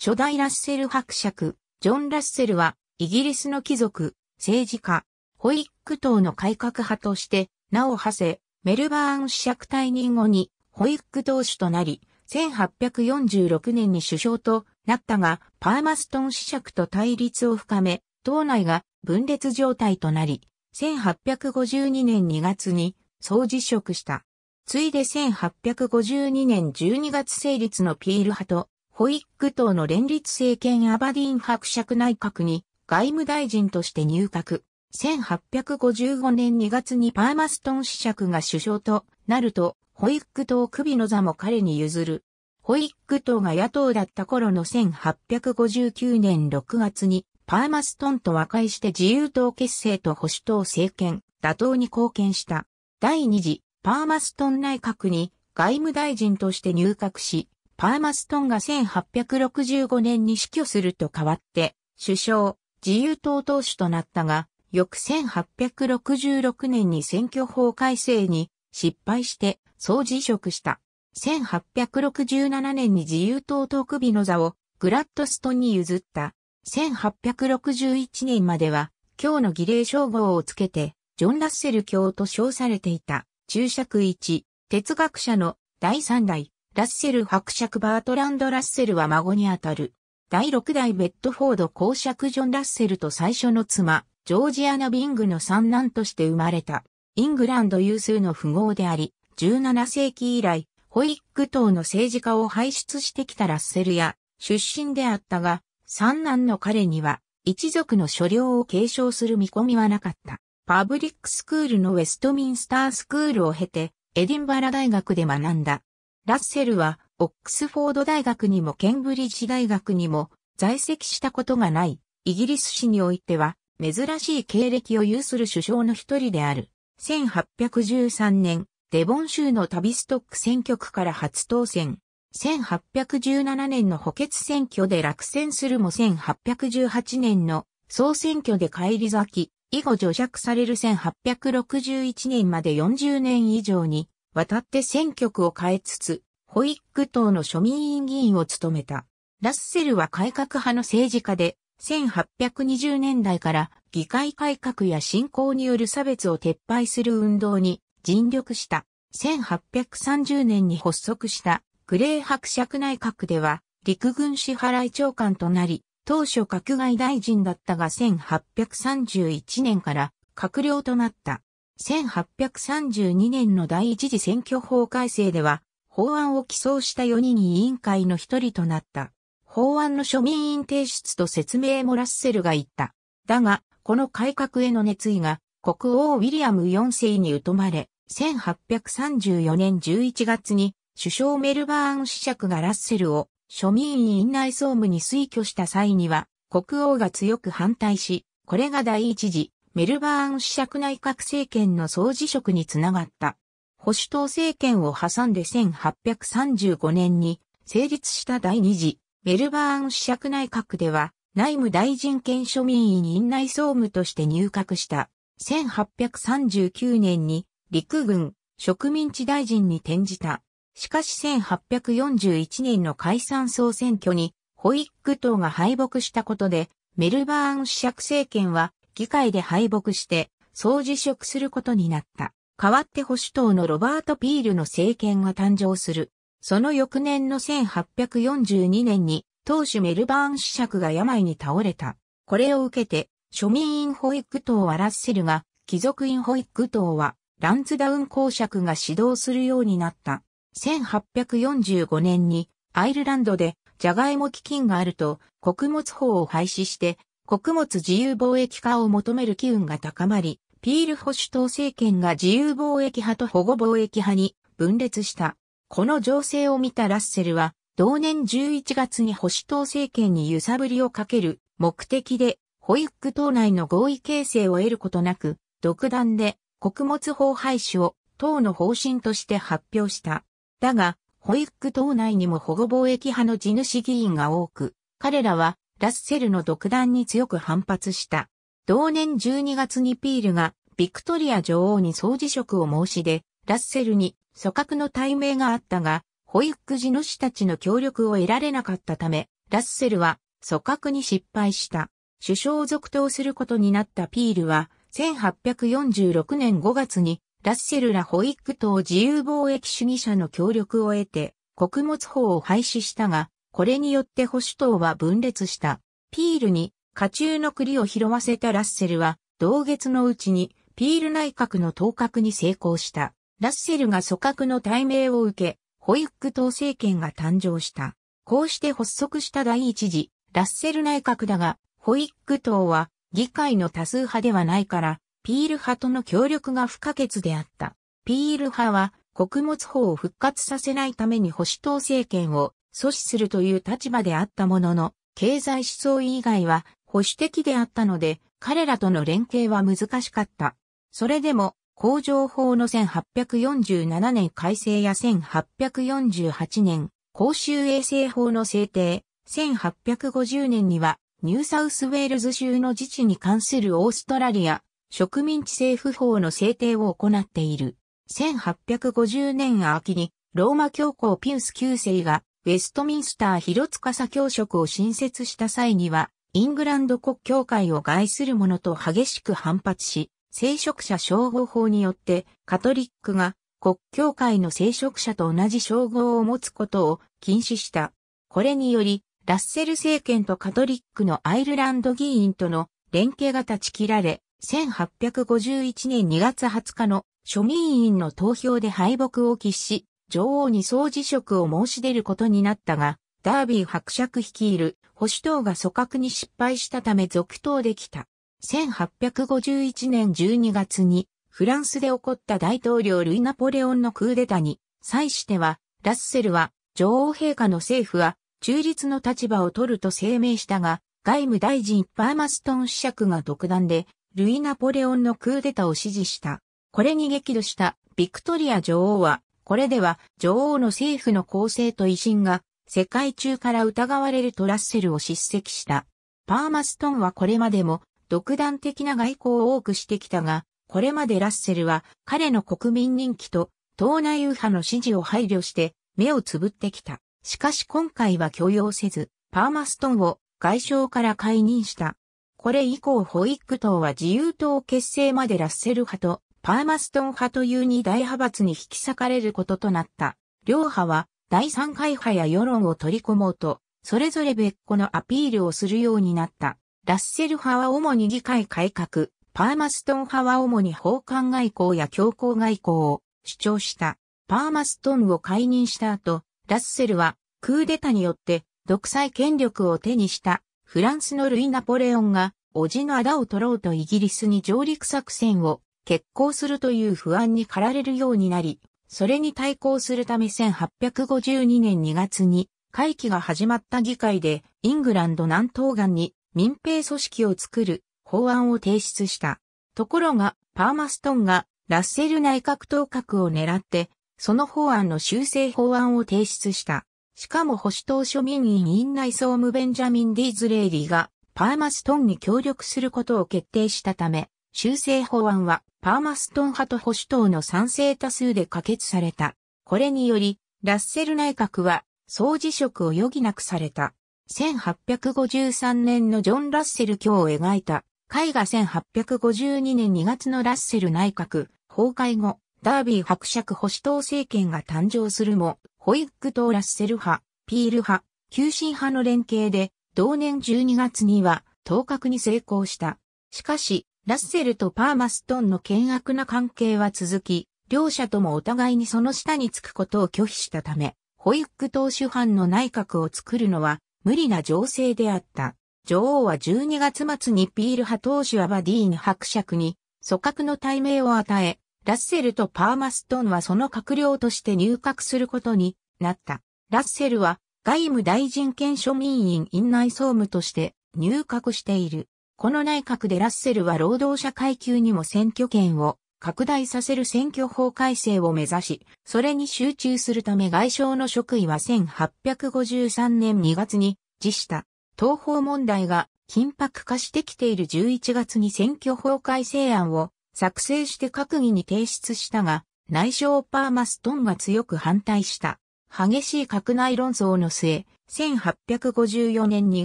初代ラッセル伯爵、ジョン・ラッセルは、イギリスの貴族、政治家、ホイック党の改革派として、名を馳せ、メルバーン主爵退任後に、ホイック党首となり、1846年に首相となったが、パーマストン主爵と対立を深め、党内が分裂状態となり、1852年2月に総辞職した。ついで1852年12月成立のピール派とホイック党の連立政権アバディン伯爵内閣に外務大臣として入閣。1855年2月にパーマストン子爵が首相となると、ホイック党首の座も彼に譲る。ホイック党が野党だった頃の1859年6月にパーマストンと和解して自由党結成と保守党政権、打倒に貢献した。第二次パーマストン内閣に外務大臣として入閣し、パーマストンが1865年に死去すると変わって、首相、自由党党首となったが、翌1866年に選挙法改正に失敗して総辞職した。1867年に自由党党首の座をグラッドストンに譲った。1861年までは今日の儀礼称号をつけてジョン・ラッセル教と称されていた。注釈1、哲学者の第3代ラッセル伯爵バートランド・ラッセルは孫にあたる。第6代ベッドフォード公爵ジョン・ラッセルと最初の妻、ジョージアナ・ビングの三男として生まれた。イングランド有数の富豪であり、17世紀以来、ホイック党の政治家を輩出してきたラッセルや出身であったが、三男の彼には一族の所領を継承する見込みはなかった。パブリックスクールのウェストミンスタースクールを経て、エディンバラ大学で学んだ。ラッセルは、オックスフォード大学にもケンブリッジ大学にも在籍したことがない、イギリス史においては、珍しい経歴を有する首相の一人である。1813年、デボン州のタビストック選挙区から初当選。1817年の補欠選挙で落選するも1818年の総選挙で返り咲き、以後除弱される1861年まで40年以上に渡って選挙区を変えつつ、ホイック党の庶民委員議員を務めた。ラッセルは改革派の政治家で、1820年代から議会改革や信仰による差別を撤廃する運動に尽力した。1830年に発足したグレー伯爵内閣では陸軍支払い長官となり、当初閣外大臣だったが1831年から閣僚となった。1832年の第一次選挙法改正では、法案を起草した4人委員会の一人となった。法案の庶民院提出と説明もラッセルが言った。だが、この改革への熱意が国王ウィリアム4世に疎まれ、1834年11月に首相メルバーン子爵がラッセルを庶民院内総務に推挙した際には、国王が強く反対し、これが第一次メルバーン市釈内閣政権の総辞職につながった。保守党政権を挟んで1835年に成立した第二次メルバーン市釈内閣では内務大臣兼庶民委院内総務として入閣した。1839年に陸軍植民地大臣に転じた。しかし1841年の解散総選挙にホイッ党が敗北したことでメルバーン市釈政権は議会で敗北して、総辞職することになった。代わって保守党のロバート・ピールの政権が誕生する。その翌年の1842年に、当主メルバーン子爵が病に倒れた。これを受けて、庶民院保育党はラッセルが、貴族院保育党は、ランツダウン公爵が指導するようになった。1845年に、アイルランドで、ジャガイモ基金があると、穀物法を廃止して、穀物自由貿易化を求める機運が高まり、ピール保守党政権が自由貿易派と保護貿易派に分裂した。この情勢を見たラッセルは、同年11月に保守党政権に揺さぶりをかける目的で、保育党内の合意形成を得ることなく、独断で穀物法廃止を党の方針として発表した。だが、保育党内にも保護貿易派の地主議員が多く、彼らはラッセルの独断に強く反発した。同年12月にピールがビクトリア女王に総辞職を申し出、ラッセルに組閣の対名があったが、保育児の士たちの協力を得られなかったため、ラッセルは組閣に失敗した。首相を続投することになったピールは、1846年5月に、ラッセルら保育等自由貿易主義者の協力を得て、穀物法を廃止したが、これによって保守党は分裂した。ピールに家中の栗を拾わせたラッセルは、同月のうちにピール内閣の当格に成功した。ラッセルが組閣の対名を受け、ホイック党政権が誕生した。こうして発足した第一次、ラッセル内閣だが、ホイック党は議会の多数派ではないから、ピール派との協力が不可欠であった。ピール派は穀物法を復活させないために保守党政権を阻止するという立場であったものの、経済思想以外は保守的であったので、彼らとの連携は難しかった。それでも、工場法の1847年改正や1848年、公衆衛生法の制定、1850年には、ニューサウスウェールズ州の自治に関するオーストラリア、植民地政府法の制定を行っている。1850年秋に、ローマ教皇ピウス9世がウェストミンスター広司教職を新設した際には、イングランド国教会を害する者と激しく反発し、聖職者称号法によって、カトリックが国教会の聖職者と同じ称号を持つことを禁止した。これにより、ラッセル政権とカトリックのアイルランド議員との連携が断ち切られ、1851年2月20日の庶民委員の投票で敗北を喫し、女王に総辞職を申し出ることになったが、ダービー伯爵率いる保守党が組閣に失敗したため続投できた。1851年12月にフランスで起こった大統領ルイ・ナポレオンのクーデタに際しては、ラッセルは女王陛下の政府は中立の立場を取ると声明したが、外務大臣パーマストン子爵が独断で、ルイ・ナポレオンのクーデタを支持した。これに激怒したビクトリア女王はこれでは女王の政府の公正と威信が世界中から疑われるとラッセルを叱責した。パーマストンはこれまでも独断的な外交を多くしてきたが、これまでラッセルは彼の国民人気と党内右派の支持を配慮して目をつぶってきた。しかし今回は許容せず、パーマストンを外相から解任した。これ以降ホイック党は自由党結成までラッセル派とパーマストン派という二大派閥に引き裂かれることとなった。両派は第三回派や世論を取り込もうと、それぞれ別個のアピールをするようになった。ラッセル派は主に議会改革、パーマストン派は主に法官外交や強硬外交を主張した。パーマストンを解任した後、ラッセルはクーデタによって独裁権力を手にしたフランスのルイ・ナポレオンが、おじのあだを取ろうとイギリスに上陸作戦を結航するという不安に駆られるようになり、それに対抗するため1852年2月に会期が始まった議会でイングランド南東岸に民兵組織を作る法案を提出した。ところがパーマストンがラッセル内閣当閣を狙ってその法案の修正法案を提出した。しかも保守党庶民委員内総務ベンジャミン・ディーズレイリーがパーマストンに協力することを決定したため、修正法案はパーマストン派と保守党の賛成多数で可決された。これにより、ラッセル内閣は総辞職を余儀なくされた。1853年のジョン・ラッセル卿を描いた絵画1852年2月のラッセル内閣崩壊後、ダービー伯爵保守党政権が誕生するも、ホイック党ラッセル派、ピール派、急進派の連携で、同年12月には、当確に成功した。しかし、ラッセルとパーマストンの険悪な関係は続き、両者ともお互いにその下につくことを拒否したため、ホイック党主犯の内閣を作るのは無理な情勢であった。女王は12月末にピール派党首アバディーン伯爵に組閣の対名を与え、ラッセルとパーマストンはその閣僚として入閣することになった。ラッセルは外務大臣兼庶民院院内総務として入閣している。この内閣でラッセルは労働者階級にも選挙権を拡大させる選挙法改正を目指し、それに集中するため外相の職位は1853年2月に辞した。東方問題が緊迫化してきている11月に選挙法改正案を作成して閣議に提出したが、内相パーマストンが強く反対した。激しい閣内論争の末、1854年2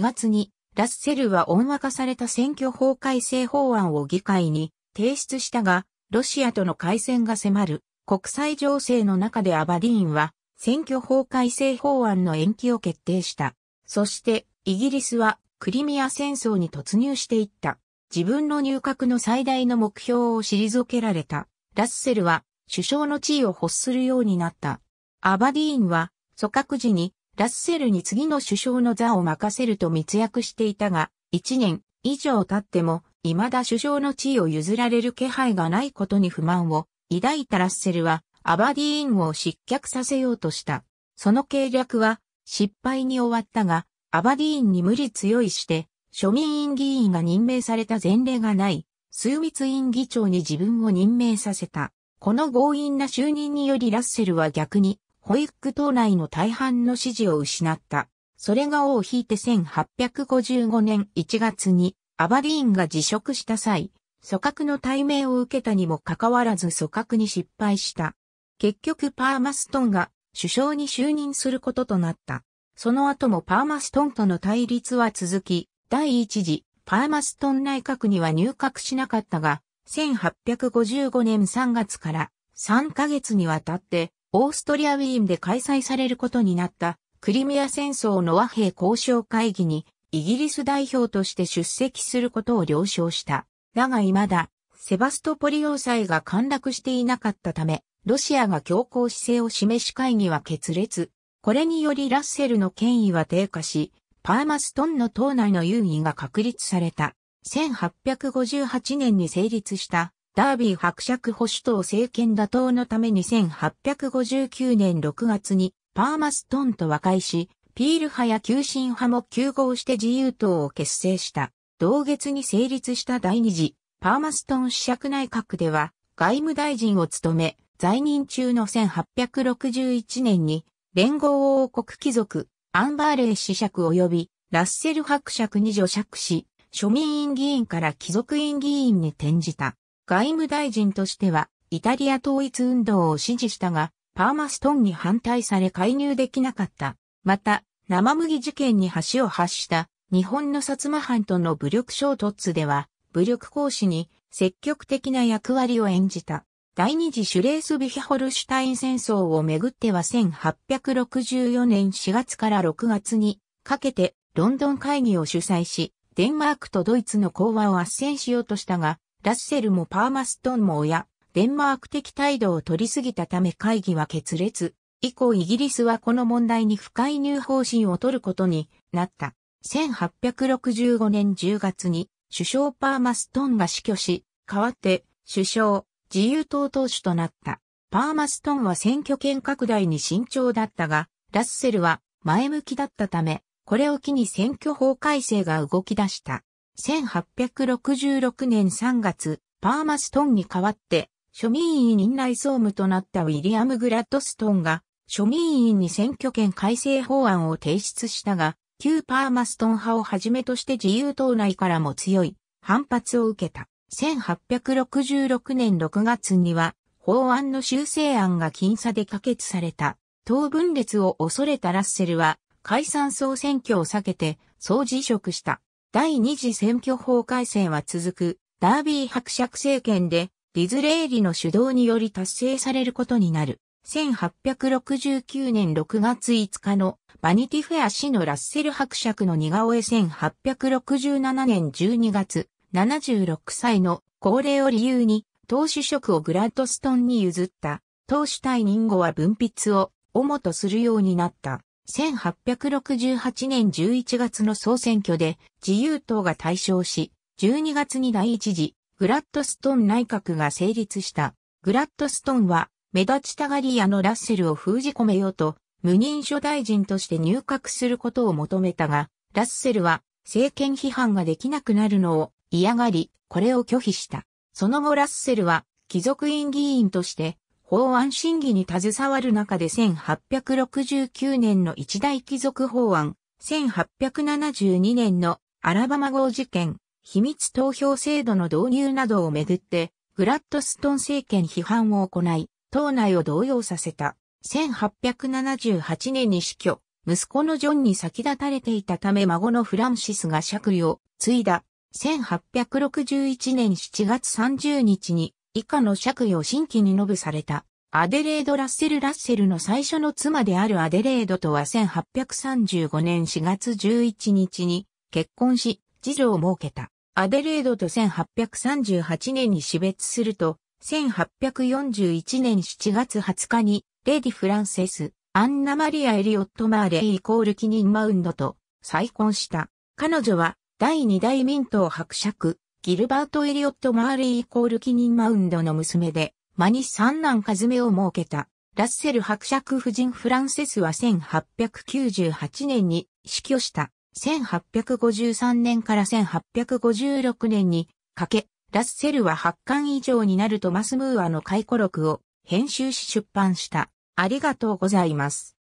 月にラッセルは温和化された選挙法改正法案を議会に提出したが、ロシアとの開戦が迫る国際情勢の中でアバディーンは選挙法改正法案の延期を決定した。そしてイギリスはクリミア戦争に突入していった。自分の入閣の最大の目標を退けられた。ラッセルは首相の地位を欲するようになった。アバディーンは組閣時にラッセルに次の首相の座を任せると密約していたが、1年以上経っても、未だ首相の地位を譲られる気配がないことに不満を抱いたラッセルは、アバディーンを失脚させようとした。その計略は失敗に終わったが、アバディーンに無理強いして、庶民院議員が任命された前例がない、数密院議長に自分を任命させた。この強引な就任によりラッセルは逆に、ホイック党内の大半の支持を失った。それが王を引いて1855年1月にアバディーンが辞職した際、組閣の対面を受けたにもかかわらず組閣に失敗した。結局パーマストンが首相に就任することとなった。その後もパーマストンとの対立は続き、第一次パーマストン内閣には入閣しなかったが、1855年3月から3ヶ月にわたってオーストリアウィーンで開催されることになったクリミア戦争の和平交渉会議にイギリス代表として出席することを了承した。だが未だセバストポリ要塞が陥落していなかったため、ロシアが強硬姿勢を示し会議は決裂。これによりラッセルの権威は低下し、パーマストンの島内の優位が確立された。1858年に成立したダービー伯爵保守党政権打倒のために1859年6月にパーマストンと和解し、ピール派や急進派も休合して自由党を結成した。同月に成立した第二次パーマストン試釈内閣では外務大臣を務め、在任中の1861年に連合王国貴族アンバーレイ子爵及びラッセル伯爵に助爵し、庶民院議員から貴族院議員に転じた。外務大臣としては、イタリア統一運動を支持したが、パーマストンに反対され介入できなかった。また、生麦事件に橋を発した日本の薩摩藩との武力衝突では、武力行使に積極的な役割を演じた。第二次シュレースビヒホルシュタイン戦争をめぐっては1864年4月から6月にかけてロンドン会議を主催し、デンマークとドイツの講和を圧戦しようとしたが、ラッセルもパーマストンも親、デンマーク的態度を取りすぎたため会議は決裂。以降イギリスはこの問題に不介入方針を取ることになった。1865年10月に首相パーマストンが死去し、代わって首相、自由党党首となった。パーマストンは選挙権拡大に慎重だったが、ラッセルは前向きだったため、これを機に選挙法改正が動き出した。1866年3月、パーマストンに代わって、庶民委員内総務となったウィリアム・グラッドストンが、庶民委員に選挙権改正法案を提出したが、旧パーマストン派をはじめとして自由党内からも強い反発を受けた。1866年6月には、法案の修正案が僅差で可決された。党分裂を恐れたラッセルは、解散総選挙を避けて、総辞職した。第二次選挙法改正は続く、ダービー伯爵政権で、ディズレーリの主導により達成されることになる。1869年6月5日のバニティフェア氏のラッセル伯爵の似顔絵1867年12月76歳の高齢を理由に党首職をグラッドストンに譲った党主退任後は文筆を主とするようになった。1868年11月の総選挙で自由党が大勝し、12月に第一次グラッドストーン内閣が成立した。グラッドストーンは目立ちたがり屋のラッセルを封じ込めようと無任所大臣として入閣することを求めたが、ラッセルは政権批判ができなくなるのを嫌がり、これを拒否した。その後ラッセルは貴族院議員として法案審議に携わる中で1869年の一大貴族法案、1872年のアラバマ号事件、秘密投票制度の導入などをめぐって、グラッドストン政権批判を行い、党内を動揺させた。1878年に死去、息子のジョンに先立たれていたため孫のフランシスが借りを継いだ。1861年7月30日に以下の爵位を新規に述べされた。アデレード・ラッセル・ラッセルの最初の妻であるアデレードとは1835年4月11日に結婚し、次女を設けた。アデレードと1838年に死別すると、1841年7月20日に、レディ・フランセス、アンナ・マリア・エリオット・マーレイイコールキニン・マウンドと再婚した。彼女は第二代民党伯爵、ギルバート・エリオット・マーリーイコールキニン・マウンドの娘で、マニ三男カズメを設けた。ラッセル伯爵夫人フランセスは1898年に死去した。1853年から1856年にかけ、ラッセルは8巻以上になるとマスムーアの回顧録を編集し出版した。ありがとうございます。